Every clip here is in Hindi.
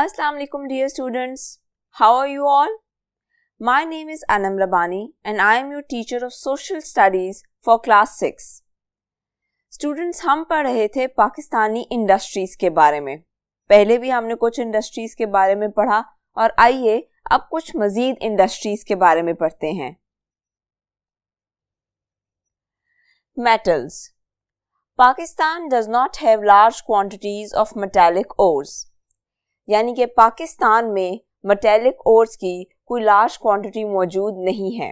Assalamu alaikum dear students how are you all my name is Anam Rabani and I am your teacher of social studies for class 6 students हम पढ़ रहे थे पाकिस्तानी इंडस्ट्रीज के बारे में पहले भी हमने कुछ इंडस्ट्रीज के बारे में पढ़ा और आइए अब कुछ मजीद इंडस्ट्रीज के बारे में पढ़ते हैं metals Pakistan does not have large quantities of metallic ores. यानी कि पाकिस्तान में मटेलिक ओर्स की कोई लार्ज क्वांटिटी मौजूद नहीं है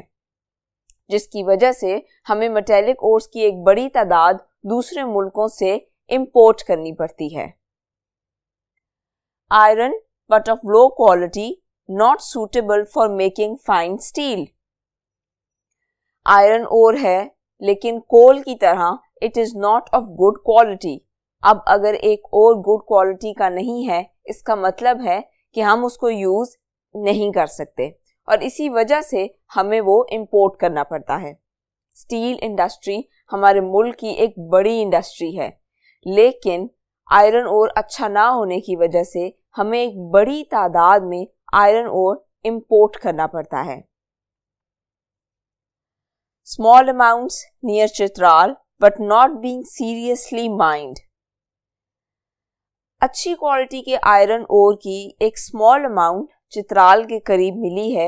जिसकी वजह से हमें मटेलिक ओर्स की एक बड़ी तादाद दूसरे मुल्कों से इम्पोर्ट करनी पड़ती है iron but of low quality not suitable for making fine steel iron ore है लेकिन कोल की तरह it is not of good quality अब अगर एक और गुड क्वालिटी का नहीं है इसका मतलब है कि हम उसको यूज़ नहीं कर सकते और इसी वजह से हमें वो इम्पोर्ट करना पड़ता है स्टील इंडस्ट्री हमारे मुल्क की एक बड़ी इंडस्ट्री है लेकिन आयरन और अच्छा ना होने की वजह से हमें एक बड़ी तादाद में आयरन और इम्पोर्ट करना पड़ता है small amounts near Chitral but not being seriously mined अच्छी क्वालिटी के आयरन ओर की एक स्मॉल अमाउंट चित्राल के करीब मिली है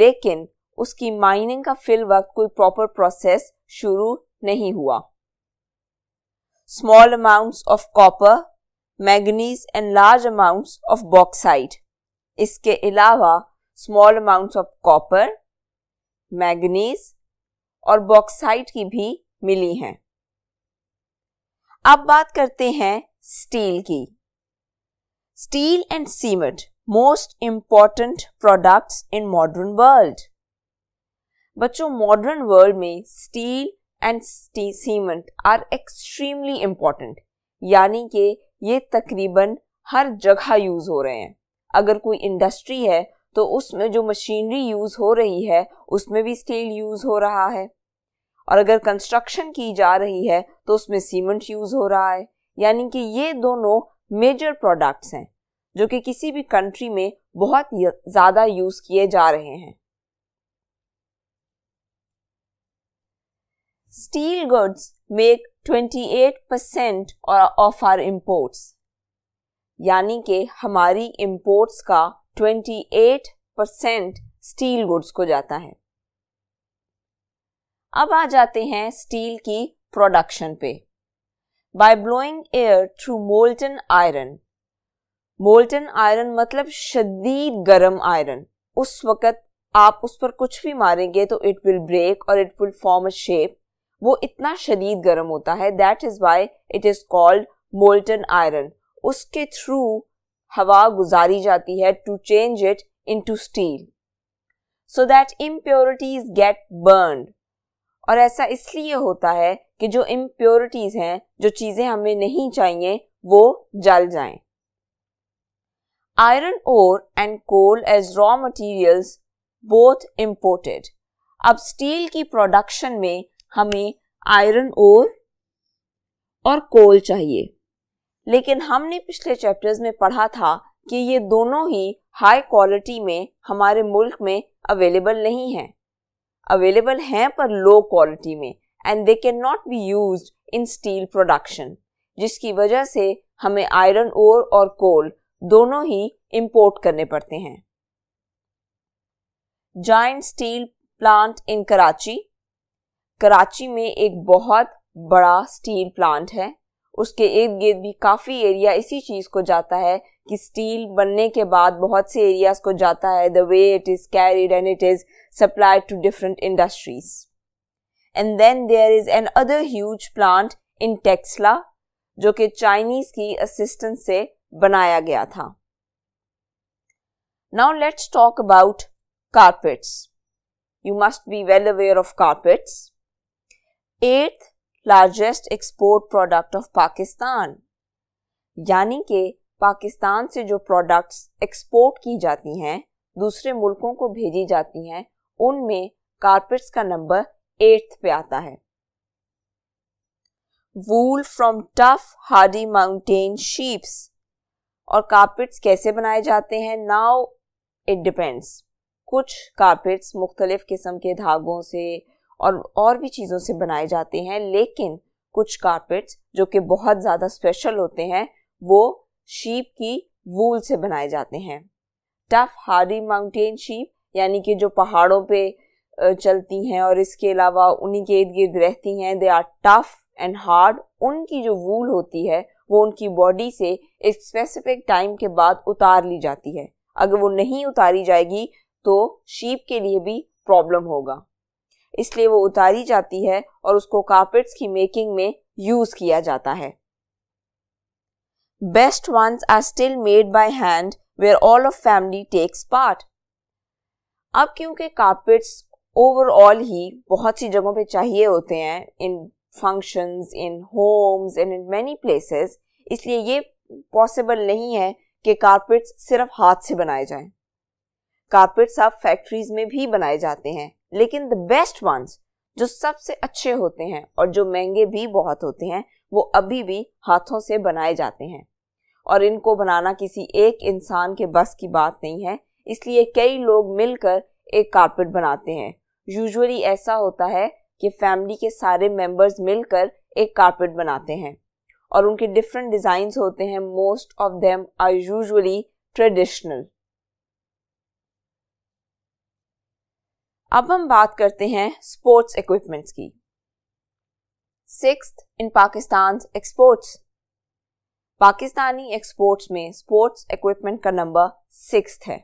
लेकिन उसकी माइनिंग का फिल वक्त कोई प्रॉपर प्रोसेस शुरू नहीं हुआ small amounts of copper manganese and large amounts of bauxite इसके अलावा small amount of copper manganese और बॉक्साइड की भी मिली हैं अब बात करते हैं स्टील की Steel and cement, most important products in modern world. बच्चों मॉडर्न वर्ल्ड में steel and cement are extremely important यानी कि ये तकरीबन हर जगह यूज़ हो रहे हैं अगर कोई इंडस्ट्री है तो उसमें जो मशीनरी यूज़ हो रही है उसमें भी स्टील यूज़ हो रहा है और अगर कंस्ट्रक्शन की जा रही है तो उसमें सीमेंट यूज़ हो रहा है यानी कि ये दोनों मेजर प्रोडक्ट्स हैं जो कि किसी भी कंट्री में बहुत ज़्यादा यूज़ किए जा रहे हैं steel goods make 28% of our imports यानी कि हमारी इम्पोर्ट्स का 28% स्टील गुड्स को जाता है अब आ जाते हैं स्टील की प्रोडक्शन पे by blowing air through molten iron. Molten iron मतलब शदीद गर्म आयरन उस वक़्त आप उस पर कुछ भी मारेंगे तो इट विल ब्रेक और it will form a shape वो इतना शदीद गर्म होता है that is why it is called molten iron उसके थ्रू हवा गुजारी जाती है to change it into steel so that impurities get burned और ऐसा इसलिए होता है कि जो इम्प्योरिटीज हैं जो चीज़ें हमें नहीं चाहिए वो जल जाएं। Iron ore and coal as raw materials both imported अब स्टील की प्रोडक्शन में हमें आयरन ओर और कोल चाहिए लेकिन हमने पिछले चैप्टर्स में पढ़ा था कि ये दोनों ही हाई क्वालिटी में हमारे मुल्क में अवेलेबल नहीं हैं अवेलेबल हैं पर लो क्वालिटी में and they can not be use in steel production जिसकी वजह से हमें आयरन ओर और कोल दोनों ही इंपोर्ट करने पड़ते हैं joint steel plant in Karachi Karachi में एक बहुत बड़ा स्टील प्लांट है उसके इर्द गिर्द भी काफ़ी एरिया इसी चीज़ को जाता है कि स्टील बनने के बाद बहुत से एरियाज को जाता है the way it is carried and it is supplied to different industries and then there is an other huge plant in Taxila जो कि चाइनीज की असिस्टेंस से बनाया गया था now let's talk about carpets. You must be well aware of carpets. Eighth largest export product of Pakistan यानी कि पाकिस्तान से जो प्रोडक्ट्स एक्सपोर्ट की जाती हैं दूसरे मुल्कों को भेजी जाती हैं उनमें कारपेट्स का नंबर एट्थ पे आता है wool from tough hardy mountain sheeps और कारपेट्स कैसे बनाए जाते हैं नाउ इट डिपेंड्स कुछ कारपेट्स मुख्तलिफ किस्म के धागों से और और भी चीज़ों से बनाए जाते हैं लेकिन कुछ कारपेट्स जो कि बहुत ज़्यादा स्पेशल होते हैं वो शीप की वूल से बनाए जाते हैं टफ हार्डी माउंटेन शीप यानी कि जो पहाड़ों पे चलती हैं और इसके अलावा उन्हीं के इर्द गिर्द रहती हैं they are tough and hard उनकी जो वूल होती है वो उनकी बॉडी से एक स्पेसिफिक टाइम के बाद उतार ली जाती है अगर वो नहीं उतारी जाएगी तो शीप के लिए भी प्रॉब्लम होगा इसलिए वो उतारी जाती है और उसको कारपेट्स की मेकिंग में यूज़ किया जाता है Best ones are still made by hand where all of family takes part. अब क्योंकि कार्पेट्स ओवरऑल ही बहुत सी जगहों पे चाहिए होते हैं in functions in homes and in many places इसलिए ये पॉसिबल नहीं है कि कारपेट्स सिर्फ हाथ से बनाए जाएं कारपेट्स आप फैक्ट्रीज में भी बनाए जाते हैं लेकिन द बेस्ट वंस जो सबसे अच्छे होते हैं और जो महंगे भी बहुत होते हैं वो अभी भी हाथों से बनाए जाते हैं और इनको बनाना किसी एक इंसान के बस की बात नहीं है इसलिए कई लोग मिलकर एक कारपेट बनाते हैं यूजुअली ऐसा होता है कि फैमिली के सारे मेंबर्स मिलकर एक कारपेट बनाते हैं और उनके डिफरेंट डिज़ाइंस होते हैं most of them are usually traditional अब हम बात करते हैं स्पोर्ट्स इक्विपमेंट्स की sixth in Pakistan's exports. Pakistani exports में स्पोर्ट्स इक्विपमेंट का नंबर सिक्स है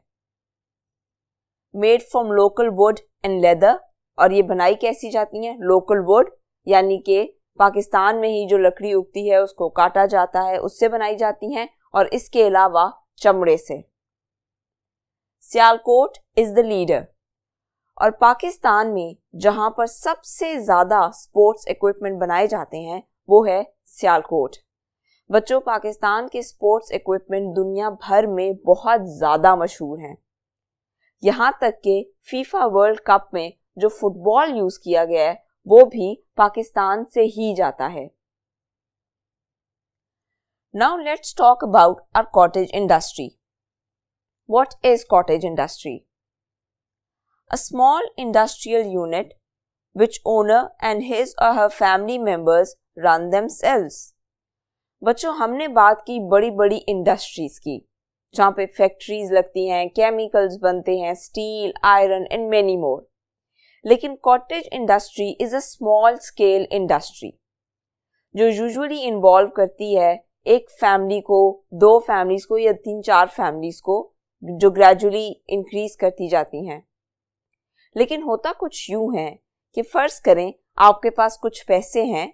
made from local wood and leather और ये बनाई कैसी जाती है लोकल वुड यानी कि पाकिस्तान में ही जो लकड़ी उगती है उसको काटा जाता है उससे बनाई जाती हैं और इसके अलावा चमड़े से सियालकोट इज द लीडर और पाकिस्तान में जहां पर सबसे ज़्यादा स्पोर्ट्स इक्विपमेंट बनाए जाते हैं वो है सियालकोट बच्चों पाकिस्तान के स्पोर्ट्स इक्विपमेंट दुनिया भर में बहुत ज़्यादा मशहूर हैं यहां तक के फीफा वर्ल्ड कप में जो फुटबॉल यूज़ किया गया है वो भी पाकिस्तान से ही जाता है now let's talk about our cottage industry what is cottage industry a small industrial unit which owner and his or her family members run themselves. बच्चों हमने बात की बड़ी बड़ी इंडस्ट्रीज की जहाँ पे फैक्ट्रीज लगती हैं केमिकल्स बनते हैं steel iron and many more लेकिन cottage industry is a small scale industry जो यूजुअली इन्वॉल्व करती है एक फैमिली को दो फैमिलीज को या तीन चार फैमिलीज को जो ग्रेजुअली इंक्रीज करती जाती हैं लेकिन होता कुछ यूं है कि फर्ज करें आपके पास कुछ पैसे हैं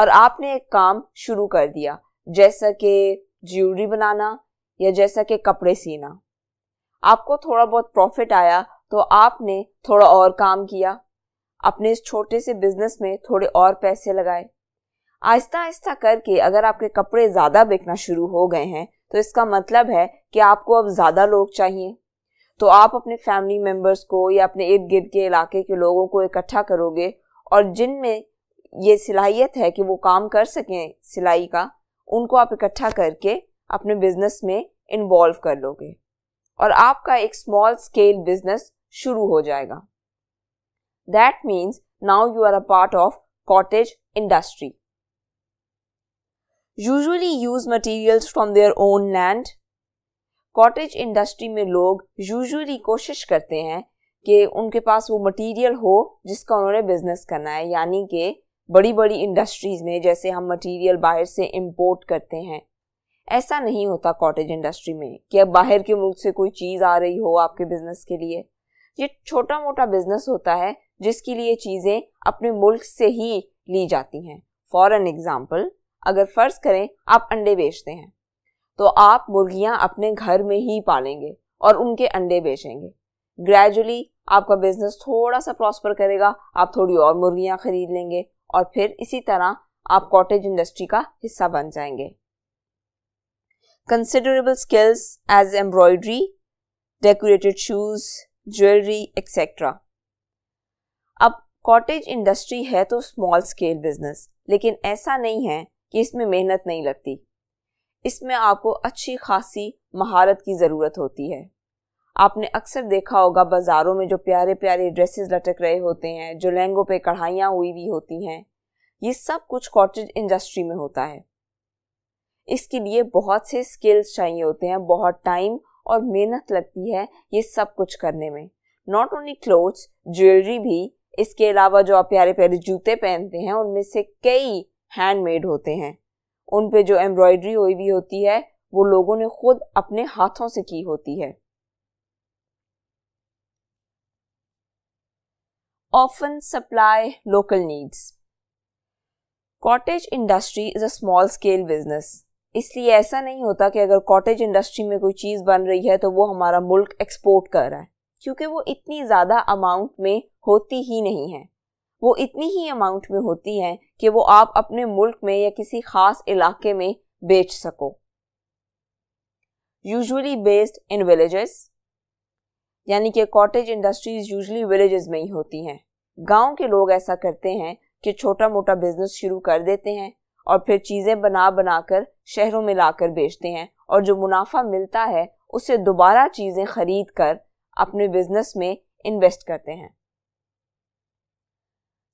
और आपने एक काम शुरू कर दिया जैसा कि ज्वेलरी बनाना या जैसा कि कपड़े सीना आपको थोड़ा बहुत प्रॉफिट आया तो आपने थोड़ा और काम किया अपने इस छोटे से बिजनेस में थोड़े और पैसे लगाए आहिस्ता आहिस्ता करके अगर आपके कपड़े ज़्यादा बिकना शुरू हो गए हैं तो इसका मतलब है कि आपको अब ज़्यादा लोग चाहिए तो आप अपने फैमिली मेम्बर्स को या अपने इर्द गिर्द के इलाके के लोगों को इकट्ठा करोगे और जिन में ये सिलाहियत है कि वो काम कर सकें सिलाई का उनको आप इकट्ठा करके अपने बिजनेस में इन्वॉल्व कर लोगे और आपका एक स्मॉल स्केल बिजनेस शुरू हो जाएगा that means now you are a part of cottage industry usually use materials from their own land cottage industry में लोग यूजुअली कोशिश करते हैं कि उनके पास वो मटेरियल हो जिसका उन्होंने बिजनेस करना है यानी कि बड़ी बड़ी इंडस्ट्रीज़ में जैसे हम मटेरियल बाहर से इम्पोर्ट करते हैं ऐसा नहीं होता कॉटेज इंडस्ट्री में कि अब बाहर के मुल्क से कोई चीज़ आ रही हो आपके बिजनेस के लिए ये छोटा मोटा बिजनेस होता है जिसके लिए चीज़ें अपने मुल्क से ही ली जाती हैं फॉर एन एग्ज़ाम्पल अगर फ़र्ज़ करें आप अंडे बेचते हैं तो आप मुर्गियां अपने घर में ही पालेंगे और उनके अंडे बेचेंगे ग्रेजुअली आपका बिजनेस थोड़ा सा प्रॉस्पर करेगा आप थोड़ी और मुर्गियां खरीद लेंगे और फिर इसी तरह आप कॉटेज इंडस्ट्री का हिस्सा बन जाएंगे considerable skills as embroidery decorated shoes jewellery etcetera अब कॉटेज इंडस्ट्री है तो स्मॉल स्केल बिजनेस लेकिन ऐसा नहीं है कि इसमें मेहनत नहीं लगती इसमें आपको अच्छी खासी महारत की ज़रूरत होती है आपने अक्सर देखा होगा बाज़ारों में जो प्यारे प्यारे ड्रेसेस लटक रहे होते हैं जो लहंगों पे कढ़ाइयाँ हुई हुई होती हैं ये सब कुछ कॉटेज इंडस्ट्री में होता है इसके लिए बहुत से स्किल्स चाहिए होते हैं बहुत टाइम और मेहनत लगती है ये सब कुछ करने में नॉट ओनली क्लोथ्स ज्वेलरी भी इसके अलावा जो आप प्यारे प्यारे जूते पहनते हैं उनमें से कई हैंडमेड होते हैं उन पे जो एम्ब्रॉयडरी हुई हुई होती है वो लोगों ने खुद अपने हाथों से की होती है often supply local needs cottage industry is a small scale business इसलिए ऐसा नहीं होता कि अगर कॉटेज इंडस्ट्री में कोई चीज़ बन रही है तो वो हमारा मुल्क एक्सपोर्ट कर रहा है क्योंकि वो इतनी ज़्यादा अमाउंट में होती ही नहीं है वो इतनी ही अमाउंट में होती हैं कि वो आप अपने मुल्क में या किसी खास इलाके में बेच सको यूजली बेस्ड इन विलेजेस यानी कि कॉटेज इंडस्ट्रीज यूजली विलेजेस में ही होती हैं गांव के लोग ऐसा करते हैं कि छोटा मोटा बिजनेस शुरू कर देते हैं और फिर चीज़ें बना बना कर शहरों में लाकर बेचते हैं और जो मुनाफा मिलता है उससे दोबारा चीज़ें खरीद कर अपने बिजनेस में इन्वेस्ट करते हैं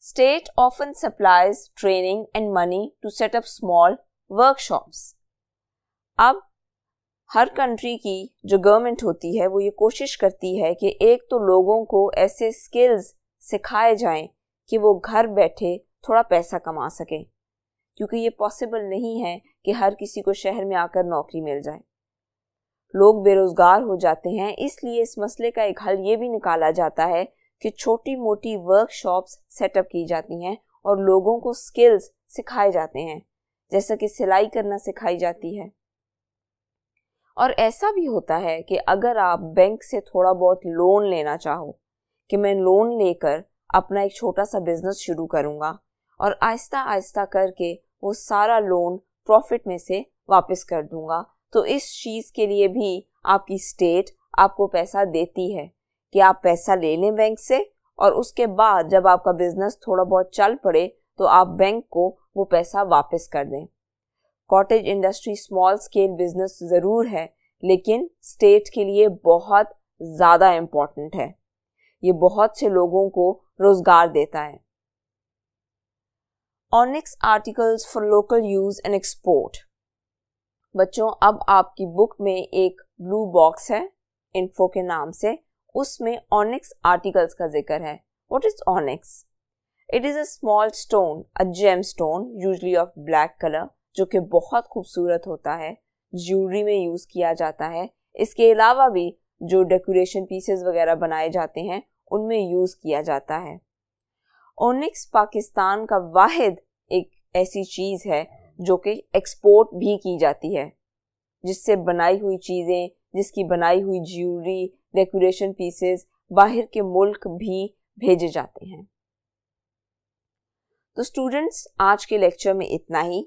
state often supplies training and money to set up small workshops. अब हर कंट्री की जो गवर्नमेंट होती है वो ये कोशिश करती है कि एक तो लोगों को ऐसे स्किल्स सिखाए जाएं कि वो घर बैठे थोड़ा पैसा कमा सकें क्योंकि ये पॉसिबल नहीं है कि हर किसी को शहर में आकर नौकरी मिल जाए लोग बेरोज़गार हो जाते हैं इसलिए इस मसले का एक हल ये भी निकाला जाता है कि छोटी मोटी वर्कशॉप्स सेटअप की जाती हैं और लोगों को स्किल्स सिखाए जाते हैं जैसा कि सिलाई करना सिखाई जाती है और ऐसा भी होता है कि अगर आप बैंक से थोड़ा बहुत लोन लेना चाहो कि मैं लोन लेकर अपना एक छोटा सा बिजनेस शुरू करूँगा और आहिस्ता आहिस्ता करके वो सारा लोन प्रॉफिट में से वापस कर दूंगा तो इस चीज़ के लिए भी आपकी स्टेट आपको पैसा देती है कि आप पैसा ले लें बैंक से और उसके बाद जब आपका बिजनेस थोड़ा बहुत चल पड़े तो आप बैंक को वो पैसा वापस कर दें cottage industry small scale business ज़रूर है लेकिन स्टेट के लिए बहुत ज़्यादा इम्पॉर्टेंट है ये बहुत से लोगों को रोजगार देता है onyx articles for local use and export बच्चों अब आपकी बुक में एक ब्लू बॉक्स है इन्फो के नाम से उसमें ऑनिक्स आर्टिकल्स का जिक्र है what is onyx it is a small stone a gem stone usually of black colour जो कि बहुत खूबसूरत होता है ज्वेलरी में यूज़ किया जाता है इसके अलावा भी जो डेकोरेशन पीसेस वगैरह बनाए जाते हैं उनमें यूज़ किया जाता है ओनिक्स पाकिस्तान का वाहिद एक ऐसी चीज़ है जो कि एक्सपोर्ट भी की जाती है जिससे बनाई हुई चीज़ें जिसकी बनाई हुई ज्यूलरी डेकोरेशन पीसेस बाहर के मुल्क भी भेजे जाते हैं तो स्टूडेंट्स आज के लेक्चर में इतना ही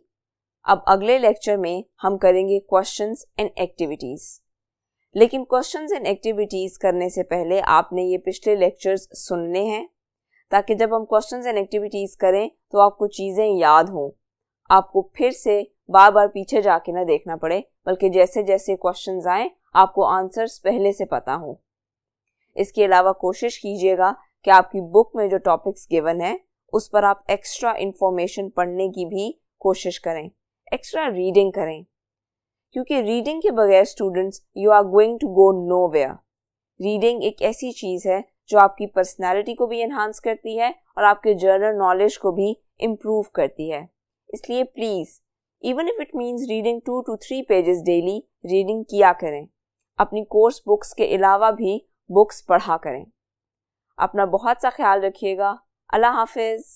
अब अगले लेक्चर में हम करेंगे क्वेश्चंस एंड एक्टिविटीज़ लेकिन क्वेश्चंस एंड एक्टिविटीज़ करने से पहले आपने ये पिछले लेक्चर्स सुनने हैं ताकि जब हम क्वेश्चंस एंड एक्टिविटीज़ करें तो आपको चीज़ें याद हों आपको फिर से बार बार पीछे जाके ना देखना पड़े बल्कि जैसे जैसे क्वेश्चंस आए आपको आंसर्स पहले से पता हो इसके अलावा कोशिश कीजिएगा कि आपकी बुक में जो टॉपिक्स गिवन है उस पर आप एक्स्ट्रा इन्फॉर्मेशन पढ़ने की भी कोशिश करें एक्स्ट्रा रीडिंग करें क्योंकि रीडिंग के बगैर students you are going to go no reading एक ऐसी चीज़ है जो आपकी पर्सनैलिटी को भी इन्हांस करती है और आपके जर्नल नॉलेज को भी इम्प्रूव करती है इसलिए please even if it means reading two two three pages daily reading किया करें अपनी कोर्स बुक्स के अलावा भी बुक्स पढ़ा करें अपना बहुत सा ख्याल रखिएगा अल्लाह हाफिज़